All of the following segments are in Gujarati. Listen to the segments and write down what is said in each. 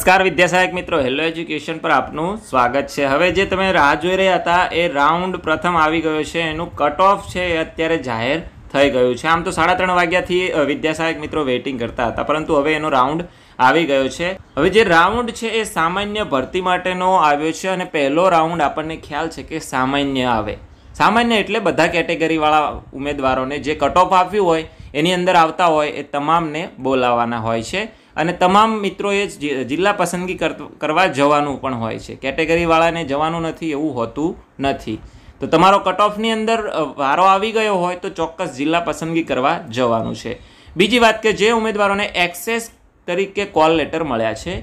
નમસ્કાર વિદ્યાસહાયક મિત્રો હેલો એજ્યુકેશન પર આપનું સ્વાગત છે હવે જે તમે રાહ જોઈ રહ્યા હતા એ રાઉન્ડ પ્રથમ આવી ગયો છે એનું કટ ઓફ છે એ અત્યારે જાહેર થઈ ગયું છે આમ તો સાડા ત્રણ વાગ્યાથી વિદ્યાસહાયક મિત્રો વેઇટિંગ કરતા હતા પરંતુ હવે એનો રાઉન્ડ આવી ગયો છે હવે જે રાઉન્ડ છે એ સામાન્ય ભરતી માટેનો આવ્યો છે અને પહેલો રાઉન્ડ આપણને ખ્યાલ છે કે સામાન્ય આવે સામાન્ય એટલે બધા કેટેગરીવાળા ઉમેદવારોને જે કટ ઓફ આપ્યું હોય એની અંદર આવતા હોય એ તમામને બોલાવવાના હોય છે અને તમામ મિત્રોએ જિલ્લા પસંદગી કરવા જવાનું પણ હોય છે કેટેગરીવાળાને જવાનું નથી એવું હોતું નથી તો તમારો કટ ઓફની અંદર વારો આવી ગયો હોય તો ચોક્કસ જિલ્લા પસંદગી કરવા જવાનું છે બીજી વાત કે જે ઉમેદવારોને એક્સેસ તરીકે કોલ લેટર મળ્યા છે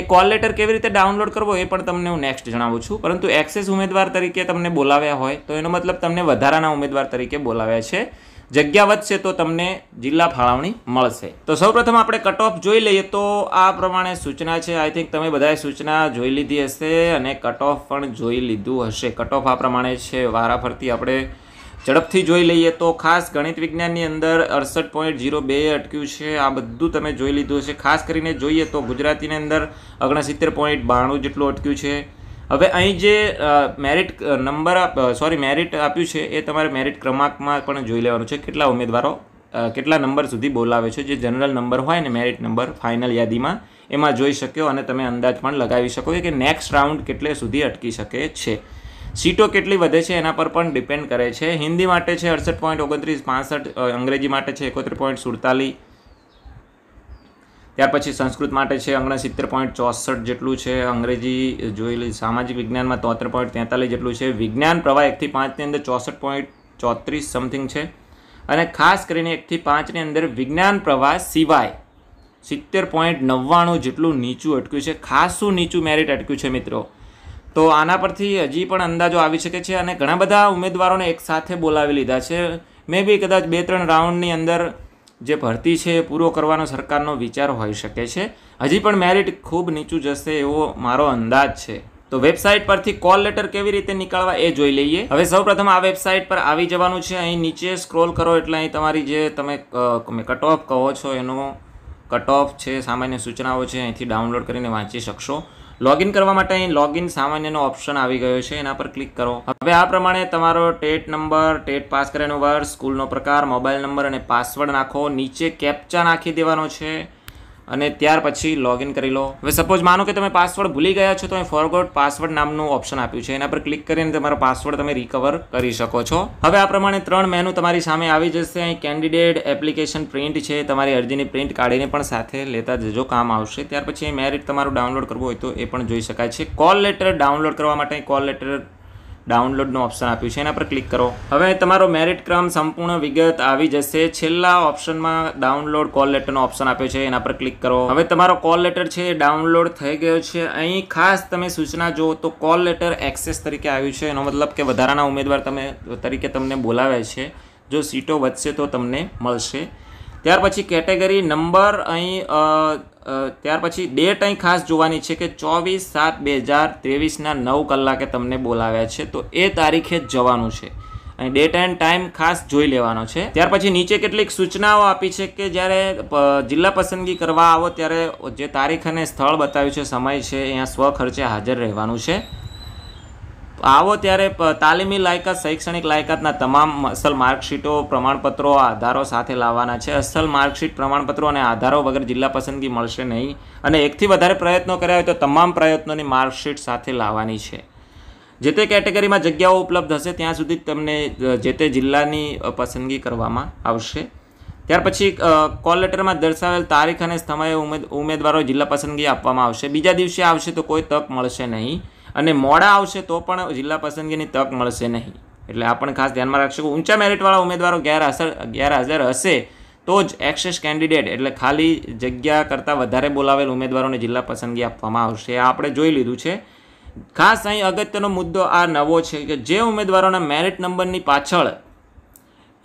એ કોલ લેટર કેવી રીતે ડાઉનલોડ કરવો એ પણ તમને હું નેક્સ્ટ જણાવું છું પરંતુ એક્સેસ ઉમેદવાર તરીકે તમને બોલાવ્યા હોય તો એનો મતલબ તમને વધારાના ઉમેદવાર તરીકે બોલાવ્યા છે જગ્યા વધશે તો તમને જિલ્લા ફાળવણી મળશે તો સૌપ્રથમ આપણે કટઓફ જોઈ લઈએ તો આ પ્રમાણે સૂચના છે આઈ થિંક તમે બધાએ સૂચના જોઈ લીધી હશે અને કટઓફ પણ જોઈ લીધું હશે કટઓફ આ પ્રમાણે છે વારાફરતી આપણે ઝડપથી જોઈ લઈએ તો ખાસ ગણિત વિજ્ઞાનની અંદર અડસઠ પોઈન્ટ ઝીરો બે અટક્યું છે આ બધું તમે જોઈ લીધું હશે ખાસ કરીને જોઈએ તો ગુજરાતીની અંદર ઓગણસિત્તેર પોઈન્ટ બાણું જેટલું અટક્યું છે હવે અહીં જે મેરિટ નંબર સોરી મેરિટ આપ્યું છે એ તમારે મેરિટ ક્રમાંકમાં પણ જોઈ લેવાનું છે કેટલા ઉમેદવારો કેટલા નંબર સુધી બોલાવે છે જે જનરલ નંબર હોય ને મેરિટ નંબર ફાઇનલ યાદીમાં એમાં જોઈ શક્યો અને તમે અંદાજ પણ લગાવી શકો કે નેક્સ્ટ રાઉન્ડ કેટલે સુધી અટકી શકે છે સીટો કેટલી વધે છે એના પર પણ ડિપેન્ડ કરે છે હિન્દી માટે છે અડસઠ પોઈન્ટ ઓગણત્રીસ પાસઠ અંગ્રેજી માટે છે એકોતેર પોઈન્ટ સુડતાલીસ ત્યાર પછી સંસ્કૃત માટે છે ઓગણસિત્તેર પોઈન્ટ ચોસઠ જેટલું છે અંગ્રેજી જોઈ લઈ સામાજિક વિજ્ઞાનમાં તોતેર પોઈન્ટ તેતાલીસ જેટલું છે વિજ્ઞાન પ્રવાહ એકથી પાંચની અંદર ચોસઠ પોઈન્ટ ચોત્રીસ સમથિંગ છે અને ખાસ કરીને એકથી પાંચની અંદર વિજ્ઞાન પ્રવાહ સિવાય સિત્તેર પોઈન્ટ નવ્વાણું જેટલું નીચું અટક્યું છે ખાસું નીચું મેરિટ અટક્યું છે મિત્રો તો આના પરથી હજી પણ અંદાજો આવી શકે છે અને ઘણા બધા ઉમેદવારોને એકસાથે બોલાવી લીધા છે મેં બી કદાચ બે ત્રણ રાઉન્ડની અંદર જે ભરતી છે એ પૂરો કરવાનો સરકારનો વિચાર હોઈ શકે છે હજી પણ મેરિટ ખૂબ નીચું જશે એવો મારો અંદાજ છે તો વેબસાઇટ પરથી કોલ લેટર કેવી રીતે નીકળવા એ જોઈ લઈએ હવે સૌપ્રથમ આ વેબસાઇટ પર આવી જવાનું છે અહીં નીચે સ્ક્રોલ કરો એટલે અહીં તમારી જે તમે કટ ઓફ કહો છો એનો કટઓફ છે સામાન્ય સૂચનાઓ છે અહીંથી ડાઉનલોડ કરીને વાંચી શકશો લોગિન કરવા માટે અહીં લોગિન સામાન્યનો ઓપ્શન આવી ગયો છે એના પર ક્લિક કરો હવે આ પ્રમાણે તમારો ટેટ નંબર ટેટ પાસ કરેલો વર્ષ સ્કૂલનો પ્રકાર મોબાઈલ નંબર અને પાસવર્ડ નાખો નીચે કેપ્ચા નાખી દેવાનો છે અને ત્યાર પછી લોગિન કરી લો હવે સપોઝ માનો કે તમે પાસવર્ડ ભૂલી ગયા છો તો અહીં ફોરગોટ પાસવર્ડ નામનું ઓપ્શન આપ્યું છે એના પર ક્લિક કરીને તમારો પાસવર્ડ તમે રિકવર કરી શકો છો હવે આ પ્રમાણે ત્રણ મેનુ તમારી સામે આવી જશે અહીં કેન્ડિડેટ એપ્લિકેશન પ્રિન્ટ છે તમારી અરજીની પ્રિન્ટ કાઢીને પણ સાથે લેતા જજો કામ આવશે ત્યાર પછી મેરિટ તમારું ડાઉનલોડ કરવું હોય તો એ પણ જોઈ શકાય છે કોલ લેટર ડાઉનલોડ કરવા માટે કોલ લેટર ડાઉનલોડનું ઓપ્શન આપ્યું છે એના પર ક્લિક કરો હવે તમારો મેરિટ ક્રમ સંપૂર્ણ વિગત આવી જશે છેલ્લા ઓપ્શનમાં ડાઉનલોડ કોલ લેટરનો ઓપ્શન આપ્યો છે એના પર ક્લિક કરો હવે તમારો કોલ લેટર છે ડાઉનલોડ થઈ ગયો છે અહીં ખાસ તમે સૂચના જુઓ તો કોલ લેટર એક્સેસ તરીકે આવ્યું છે એનો મતલબ કે વધારાના ઉમેદવાર તમે તરીકે તમને બોલાવે છે જો સીટો વધશે તો તમને મળશે ત્યાર પછી કેટેગરી નંબર અહીં ત્યાર પછી ડેટ અહીં ખાસ જોવાની છે કે ચોવીસ સાત બે હજાર ત્રેવીસના નવ કલાકે તમને બોલાવ્યા છે તો એ તારીખે જ જવાનું છે અહીં ડેટ એન્ડ ટાઈમ ખાસ જોઈ લેવાનો છે ત્યાર પછી નીચે કેટલીક સૂચનાઓ આપી છે કે જ્યારે જિલ્લા પસંદગી કરવા આવો ત્યારે જે તારીખ અને સ્થળ બતાવ્યું છે સમય છે અહીંયા સ્વખર્ચે હાજર રહેવાનું છે આવો ત્યારે તાલીમી લાયકાત શૈક્ષણિક લાયકાતના તમામ અસલ માર્કશીટો પ્રમાણપત્રો આધારો સાથે લાવવાના છે અસલ માર્કશીટ પ્રમાણપત્રો અને આધારો વગર જિલ્લા પસંદગી મળશે નહીં અને એકથી વધારે પ્રયત્નો કર્યા હોય તો તમામ પ્રયત્નોની માર્કશીટ સાથે લાવવાની છે જે તે કેટેગરીમાં જગ્યાઓ ઉપલબ્ધ હશે ત્યાં સુધી તમને જે તે જિલ્લાની પસંદગી કરવામાં આવશે ત્યાર પછી કોલ લેટરમાં દર્શાવેલ તારીખ અને સમયે ઉમેદવારો જિલ્લા પસંદગી આપવામાં આવશે બીજા દિવસે આવશે તો કોઈ તક મળશે નહીં અને મોડા આવશે તો પણ જિલ્લા પસંદગીની તક મળશે નહીં એટલે આ પણ ખાસ ધ્યાનમાં રાખશો ઊંચા મેરિટવાળા ઉમેદવારો ગેરહાજર ગેરહાજર હશે તો જ એક્સેસ કેન્ડિડેટ એટલે ખાલી જગ્યા કરતાં વધારે બોલાવેલ ઉમેદવારોને જિલ્લા પસંદગી આપવામાં આવશે આ આપણે જોઈ લીધું છે ખાસ અહીં અગત્યનો મુદ્દો આ નવો છે કે જે ઉમેદવારોના મેરિટ નંબરની પાછળ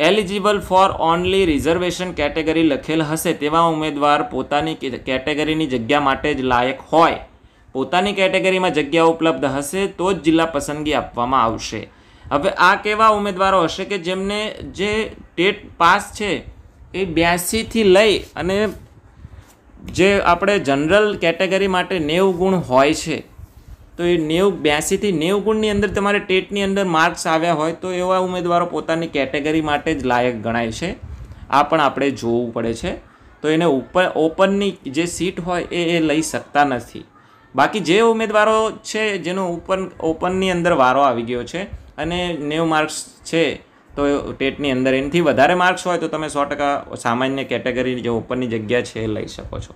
eligible for only reservation category લખેલ હશે તેવા ઉમેદવાર પોતાની કેટેગરીની જગ્યા માટે જ લાયક હોય પોતાની કેટેગરીમાં જગ્યા ઉપલબ્ધ હશે તો જ જિલ્લા પસંદગી આપવામાં આવશે હવે આ કેવા ઉમેદવારો હશે કે જેમને જે ટેટ પાસ છે એ બ્યાસીથી લઈ અને જે આપણે જનરલ કેટેગરી માટે નેવું ગુણ હોય છે તો એ નેવું બ્યાસીથી નેવું ગુણની અંદર તમારે ટેટની અંદર માર્ક્સ આવ્યા હોય તો એવા ઉમેદવારો પોતાની કેટેગરી માટે જ લાયક ગણાય છે આ પણ આપણે જોવું પડે છે તો એને ઉપર ઓપનની જે સીટ હોય એ એ લઈ શકતા નથી બાકી જે ઉમેદવારો છે જેનો ઓપન ઓપનની અંદર વારો આવી ગયો છે અને નેવું માર્ક્સ છે તો ટેટની અંદર એનાથી વધારે માર્ક્સ હોય તો તમે સો ટકા સામાન્ય કેટેગરી જે ઓપનની જગ્યા છે એ લઈ શકો છો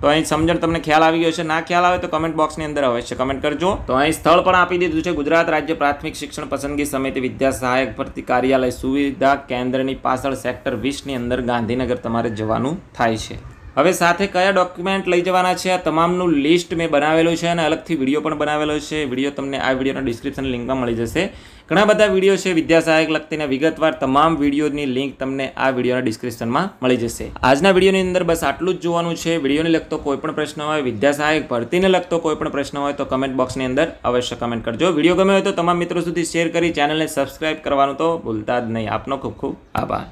તો અહીં સમજણ તમને ખ્યાલ આવી ગયો છે ના ખ્યાલ આવે તો કમેન્ટ બોક્સની અંદર અવશ્ય કમેન્ટ કરજો તો અહીં સ્થળ પણ આપી દીધું છે ગુજરાત રાજ્ય પ્રાથમિક શિક્ષણ પસંદગી સમિતિ વિદ્યા સહાયક ભરતી કાર્યાલય સુવિધા કેન્દ્રની પાછળ સેક્ટર વીસની અંદર ગાંધીનગર તમારે જવાનું થાય છે હવે સાથે કયા ડોક્યુમેન્ટ લઈ જવાના છે આ તમામનું લિસ્ટ મેં બનાવેલું છે અને અલગથી વિડીયો પણ બનાવેલો છે વિડીયો તમને આ વિડીયોના ડિસ્ક્રિપ્શન લિંકમાં મળી જશે ઘણા બધા વિડીયો છે વિદ્યા સહાયક લગતીને વિગતવાર તમામ વિડીયોની લિંક તમને આ વિડીયોના ડિસ્ક્રિપ્શનમાં મળી જશે આજના વિડીયોની અંદર બસ આટલું જ જોવાનું છે વિડીયોને લગતો કોઈ પણ પ્રશ્ન હોય વિદ્યા સહાયક ભરતીને લગતો કોઈ પણ પ્રશ્ન હોય તો કમેન્ટ બોક્સની અંદર અવશ્ય કમેન્ટ કરજો વિડીયો ગમે હોય તો તમામ મિત્રો સુધી શેર કરી ચેનલને સબસ્ક્રાઇબ કરવાનું તો ભૂલતા જ નહીં આપનો ખૂબ ખૂબ આભાર